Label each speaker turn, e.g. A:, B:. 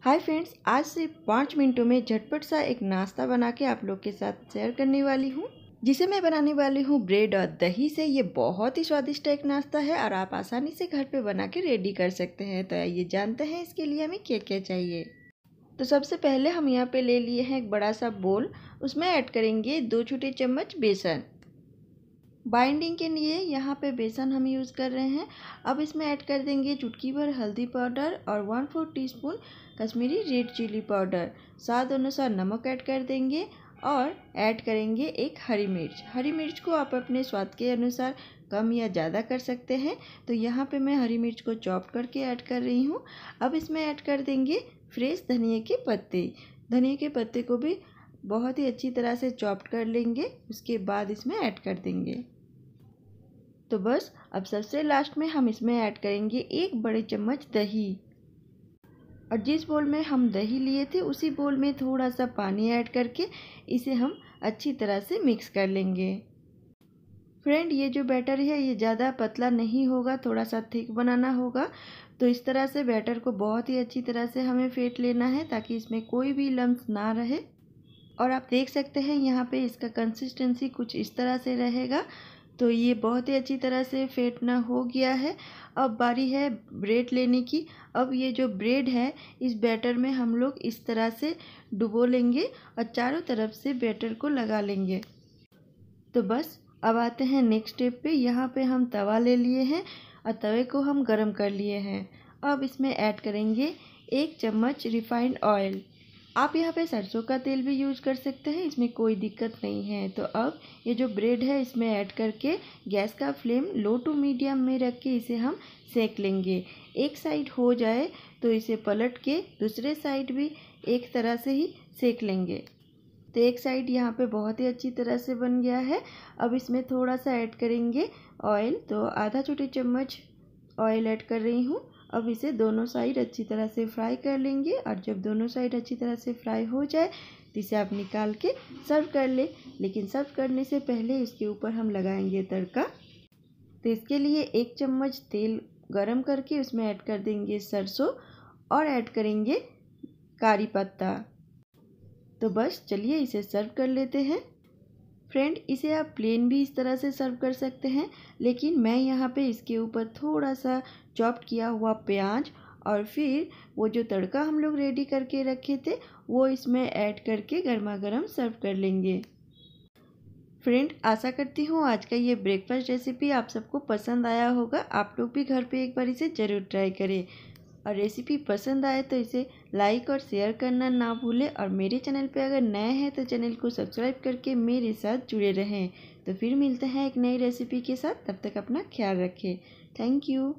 A: Hi friends आज से पाँच मिनटों में झटपट सा एक नाश्ता बना के आप लोग के साथ शेयर करने वाली हूँ जिसे मैं बनाने वाली हूँ ब्रेड और दही से ये बहुत ही स्वादिष्ट एक नाश्ता है और आप आसानी से घर पे बना के रेडी कर सकते हैं तो आइए जानते हैं इसके लिए हमें क्या क्या चाहिए तो सबसे पहले हम यहाँ पे ले लिए हैं एक बड़ा सा बोल उसमें ऐड करेंगे दो छोटे चम्मच बेसन बाइंडिंग के लिए यहाँ पे बेसन हम यूज़ कर रहे हैं अब इसमें ऐड कर देंगे चुटकी भर हल्दी पाउडर और one four teaspoon Kashmiri red chilli powder स्वाद अनुसार नमक ऐड कर देंगे और ऐड करेंगे एक हरी मिर्च हरी मिर्च को आप अपने स्वाद के अनुसार कम या ज़्यादा कर सकते हैं तो यहाँ पे मैं हरी मिर्च को चॉप करके ऐड कर रही हूँ अब इसमें ऐड कर देंगे फ्रेश धनिया के पत्ते धनिए के पत्ते को भी बहुत ही अच्छी तरह से चॉप कर लेंगे उसके बाद इसमें ऐड कर देंगे तो बस अब सबसे लास्ट में हम इसमें ऐड करेंगे एक बड़े चम्मच दही और जिस बोल में हम दही लिए थे उसी बोल में थोड़ा सा पानी ऐड करके इसे हम अच्छी तरह से मिक्स कर लेंगे फ्रेंड ये जो बैटर है ये ज़्यादा पतला नहीं होगा थोड़ा सा थिक बनाना होगा तो इस तरह से बैटर को बहुत ही अच्छी तरह से हमें फेंट लेना है ताकि इसमें कोई भी लम्स ना रहे और आप देख सकते हैं यहाँ पे इसका कंसिस्टेंसी कुछ इस तरह से रहेगा तो ये बहुत ही अच्छी तरह से फेंटना हो गया है अब बारी है ब्रेड लेने की अब ये जो ब्रेड है इस बैटर में हम लोग इस तरह से डुबो लेंगे और चारों तरफ से बैटर को लगा लेंगे तो बस अब आते हैं नेक्स्ट स्टेप पे यहाँ पे हम तवा ले लिए हैं और तवे को हम गरम कर लिए हैं अब इसमें ऐड करेंगे एक चम्मच रिफाइंड ऑयल आप यहाँ पे सरसों का तेल भी यूज कर सकते हैं इसमें कोई दिक्कत नहीं है तो अब ये जो ब्रेड है इसमें ऐड करके गैस का फ्लेम लो टू मीडियम में रख के इसे हम सेक लेंगे एक साइड हो जाए तो इसे पलट के दूसरे साइड भी एक तरह से ही सेक लेंगे तो एक साइड यहाँ पे बहुत ही अच्छी तरह से बन गया है अब इसमें थोड़ा सा ऐड करेंगे ऑयल तो आधा छोटे चम्मच ऑयल ऐड कर रही हूँ अब इसे दोनों साइड अच्छी तरह से फ्राई कर लेंगे और जब दोनों साइड अच्छी तरह से फ्राई हो जाए तो इसे आप निकाल के सर्व कर ले। लेकिन सर्व करने से पहले इसके ऊपर हम लगाएंगे तड़का तो इसके लिए एक चम्मच तेल गरम करके उसमें ऐड कर देंगे सरसों और ऐड करेंगे कारी पत्ता तो बस चलिए इसे सर्व कर लेते हैं फ्रेंड इसे आप प्लेन भी इस तरह से सर्व कर सकते हैं लेकिन मैं यहाँ पे इसके ऊपर थोड़ा सा चॉप किया हुआ प्याज और फिर वो जो तड़का हम लोग रेडी करके रखे थे वो इसमें ऐड करके गर्मा गर्म सर्व कर लेंगे फ्रेंड आशा करती हूँ आज का ये ब्रेकफास्ट रेसिपी आप सबको पसंद आया होगा आप लोग भी घर पे एक बार इसे ज़रूर ट्राई करें और रेसिपी पसंद आए तो इसे लाइक और शेयर करना ना भूलें और मेरे चैनल पे अगर नए हैं तो चैनल को सब्सक्राइब करके मेरे साथ जुड़े रहें तो फिर मिलते हैं एक नई रेसिपी के साथ तब तक अपना ख्याल रखें थैंक यू